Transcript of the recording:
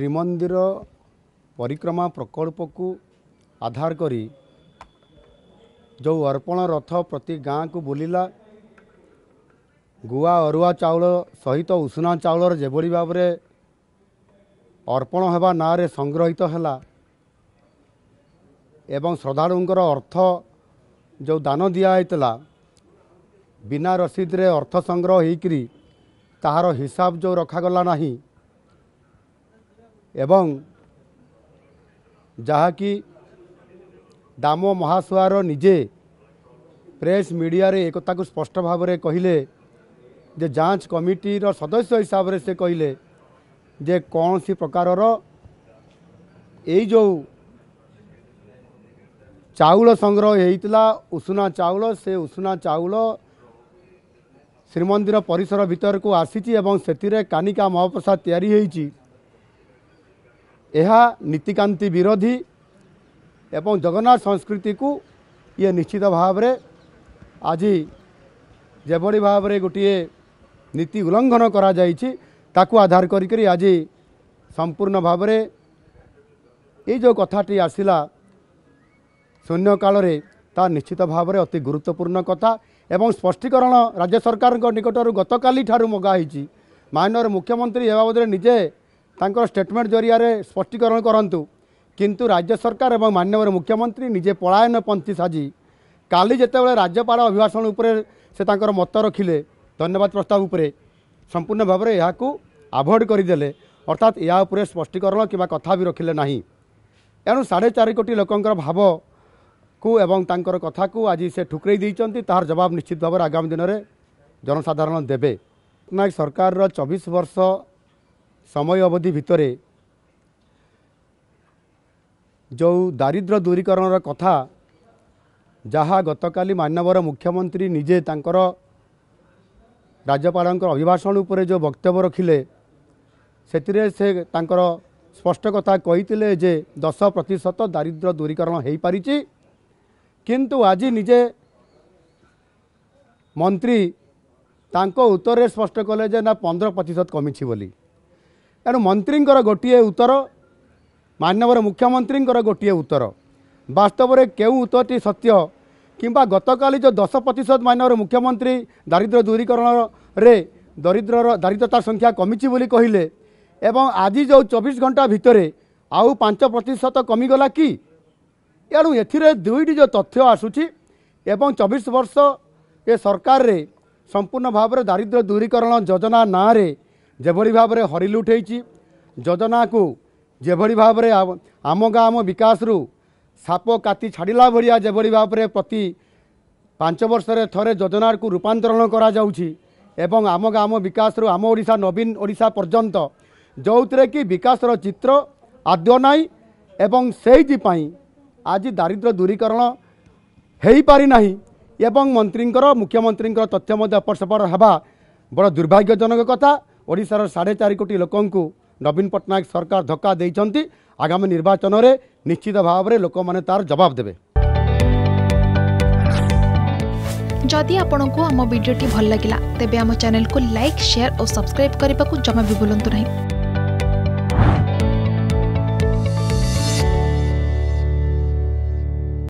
ଶ୍ରୀମନ୍ଦିର ପରିକ୍ରମା ପ୍ରକଳ୍ପକୁ ଆଧାର କରି ଯେଉଁ ଅର୍ପଣ ରଥ ପ୍ରତି ଗାଁକୁ ବୁଲିଲା ଗୁଆ ଅରୁଆ ଚାଉଳ ସହିତ ଉଷୁନା ଚାଉଳର ଯେଭଳି ଭାବରେ ଅର୍ପଣ ହେବା ନାଁରେ ସଂଗ୍ରହିତ ହେଲା ଏବଂ ଶ୍ରଦ୍ଧାଳୁଙ୍କର ଅର୍ଥ ଯେଉଁ ଦାନ ଦିଆହେଇଥିଲା ବିନା ରସିଦରେ ଅର୍ଥ ସଂଗ୍ରହ ହୋଇକରି ତାହାର ହିସାବ ଯେଉଁ ରଖାଗଲା ନାହିଁ ଏବଂ ଯାହାକି ଦାମ ମହାସୁଆର ନିଜେ ପ୍ରେସ୍ ମିଡ଼ିଆରେ ଏକଥାକୁ ସ୍ପଷ୍ଟ ଭାବରେ କହିଲେ ଯେ ଯାଞ୍ଚ କମିଟିର ସଦସ୍ୟ ହିସାବରେ ସେ କହିଲେ ଯେ କୌଣସି ପ୍ରକାରର ଏଇ ଯେଉଁ ଚାଉଳ ସଂଗ୍ରହ ହେଇଥିଲା ଉଷୁନା ଚାଉଳ ସେ ଉଷୁନା ଚାଉଳ ଶ୍ରୀମନ୍ଦିର ପରିସର ଭିତରକୁ ଆସିଛି ଏବଂ ସେଥିରେ କାନିକା ମହାପ୍ରସାଦ ତିଆରି ହେଇଛି ଏହା ନୀତିକାନ୍ତି ବିରୋଧୀ ଏବଂ ଜଗନ୍ନାଥ ସଂସ୍କୃତିକୁ ଇଏ ନିଶ୍ଚିତ ଭାବରେ ଆଜି ଯେଭଳି ଭାବରେ ଗୋଟିଏ ନୀତି ଉଲ୍ଲଂଘନ କରାଯାଇଛି ତାକୁ ଆଧାର କରିକରି ଆଜି ସମ୍ପୂର୍ଣ୍ଣ ଭାବରେ ଏଇ ଯେଉଁ କଥାଟି ଆସିଲା ଶୂନ୍ୟକାଳରେ ତା ନିଶ୍ଚିତ ଭାବରେ ଅତି ଗୁରୁତ୍ୱପୂର୍ଣ୍ଣ କଥା ଏବଂ ସ୍ପଷ୍ଟୀକରଣ ରାଜ୍ୟ ସରକାରଙ୍କ ନିକଟରୁ ଗତକାଲି ଠାରୁ ମଗା ହେଇଛି ମାନ୍ୟର ମୁଖ୍ୟମନ୍ତ୍ରୀ ଏ ବାବଦରେ ନିଜେ ତାଙ୍କର ଷ୍ଟେଟମେଣ୍ଟ ଜରିଆରେ ସ୍ପଷ୍ଟୀକରଣ କରନ୍ତୁ କିନ୍ତୁ ରାଜ୍ୟ ସରକାର ଏବଂ ମାନ୍ୟବର ମୁଖ୍ୟମନ୍ତ୍ରୀ ନିଜେ ପଳାୟନ ପନ୍ଥୀ ସାଜି କାଲି ଯେତେବେଳେ ରାଜ୍ୟପାଳ ଅଭିଭାଷଣ ଉପରେ ସେ ତାଙ୍କର ମତ ରଖିଲେ ଧନ୍ୟବାଦ ପ୍ରସ୍ତାବ ଉପରେ ସମ୍ପୂର୍ଣ୍ଣ ଭାବରେ ଏହାକୁ ଆଭଏଡ଼ କରିଦେଲେ ଅର୍ଥାତ୍ ଏହା ଉପରେ ସ୍ପଷ୍ଟୀକରଣ କିମ୍ବା କଥା ବି ରଖିଲେ ନାହିଁ ଏଣୁ ସାଢ଼େ ଚାରି କୋଟି ଲୋକଙ୍କର ଭାବକୁ ଏବଂ ତାଙ୍କର କଥାକୁ ଆଜି ସେ ଠୁକ୍ରେଇ ଦେଇଛନ୍ତି ତାହାର ଜବାବ ନିଶ୍ଚିତ ଭାବରେ ଆଗାମୀ ଦିନରେ ଜନସାଧାରଣ ଦେବେ ପଟ୍ଟନାୟକ ସରକାରର ଚବିଶ ବର୍ଷ ସମୟ ଅବଧି ଭିତରେ ଯେଉଁ ଦାରିଦ୍ର୍ୟ ଦୂରୀକରଣର କଥା ଯାହା ଗତକାଲି ମାନ୍ୟବର ମୁଖ୍ୟମନ୍ତ୍ରୀ ନିଜେ ତାଙ୍କର ରାଜ୍ୟପାଳଙ୍କ ଅଭିଭାଷଣ ଉପରେ ଯେଉଁ ବକ୍ତବ୍ୟ ରଖିଲେ ସେଥିରେ ସେ ତାଙ୍କର ସ୍ପଷ୍ଟ କଥା କହିଥିଲେ ଯେ ଦଶ ପ୍ରତିଶତ ଦାରିଦ୍ର୍ୟ ଦୂରୀକରଣ ହୋଇପାରିଛି କିନ୍ତୁ ଆଜି ନିଜେ ମନ୍ତ୍ରୀ ତାଙ୍କ ଉତ୍ତରରେ ସ୍ପଷ୍ଟ କଲେ ଯେ ନା ପନ୍ଦର ପ୍ରତିଶତ କମିଛି ବୋଲି ତେଣୁ ମନ୍ତ୍ରୀଙ୍କର ଗୋଟିଏ ଉତ୍ତର ମାନ୍ୟବର ମୁଖ୍ୟମନ୍ତ୍ରୀଙ୍କର ଗୋଟିଏ ଉତ୍ତର ବାସ୍ତବରେ କେଉଁ ଉତ୍ତରଟି ସତ୍ୟ କିମ୍ବା ଗତକାଲି ଯେଉଁ ଦଶ ପ୍ରତିଶତ ମାନ୍ୟବର ମୁଖ୍ୟମନ୍ତ୍ରୀ ଦାରିଦ୍ର୍ୟ ଦୂରୀକରଣରେ ଦରିଦ୍ରର ଦାରିଦ୍ରତା ସଂଖ୍ୟା କମିଛି ବୋଲି କହିଲେ ଏବଂ ଆଜି ଯେଉଁ ଚବିଶ ଘଣ୍ଟା ଭିତରେ ଆଉ ପାଞ୍ଚ ପ୍ରତିଶତ କମିଗଲା କି ଏଣୁ ଏଥିରେ ଦୁଇଟି ଯେଉଁ ତଥ୍ୟ ଆସୁଛି ଏବଂ ଚବିଶ ବର୍ଷ ଏ ସରକାରରେ ସମ୍ପୂର୍ଣ୍ଣ ଭାବରେ ଦାରିଦ୍ର୍ୟ ଦୂରୀକରଣ ଯୋଜନା ନାଁରେ ଯେଭଳି ଭାବରେ ହରିଲ ଉଠାଇଛି ଯୋଜନାକୁ ଯେଭଳି ଭାବରେ ଆମ ଗାଁ ଆମ ବିକାଶରୁ ସାପ କାତି ଛାଡ଼ିଲା ଭଳିଆ ଯେଭଳି ଭାବରେ ପ୍ରତି ପାଞ୍ଚ ବର୍ଷରେ ଥରେ ଯୋଜନାକୁ ରୂପାନ୍ତରଣ କରାଯାଉଛି ଏବଂ ଆମ ଗାଁ ଆମ ବିକାଶରୁ ଆମ ଓଡ଼ିଶା ନବୀନ ଓଡ଼ିଶା ପର୍ଯ୍ୟନ୍ତ ଯେଉଁଥିରେ କି ବିକାଶର ଚିତ୍ର ଆଦ୍ୟ ନାହିଁ ଏବଂ ସେଇଥିପାଇଁ ଆଜି ଦାରିଦ୍ର୍ୟ ଦୂରୀକରଣ ହୋଇପାରିନାହିଁ ଏବଂ ମନ୍ତ୍ରୀଙ୍କର ମୁଖ୍ୟମନ୍ତ୍ରୀଙ୍କର ତଥ୍ୟ ମଧ୍ୟ ଅପର ସେପର ହେବା ବଡ଼ ଦୁର୍ଭାଗ୍ୟଜନକ କଥା ଓଡ଼ିଶାର ସାଢ଼େ ଚାରି କୋଟି ଲୋକଙ୍କୁ ନବୀନ ପଟ୍ଟନାୟକ ସରକାର ଧକ୍କା ଦେଇଛନ୍ତି ଆଗାମୀ ନିର୍ବାଚନରେ ନିଶ୍ଚିତ ଭାବରେ ଲୋକମାନେ ତାର ଜବାବ ଦେବେ ଯଦି ଆପଣଙ୍କୁ ଆମ ଭିଡ଼ିଓଟି ଭଲ ଲାଗିଲା ତେବେ ଆମ ଚ୍ୟାନେଲକୁ ଲାଇକ୍ ସେୟାର ଓ ସବସ୍କ୍ରାଇବ୍ କରିବାକୁ ଜମା ବି ଭୁଲନ୍ତୁ ନାହିଁ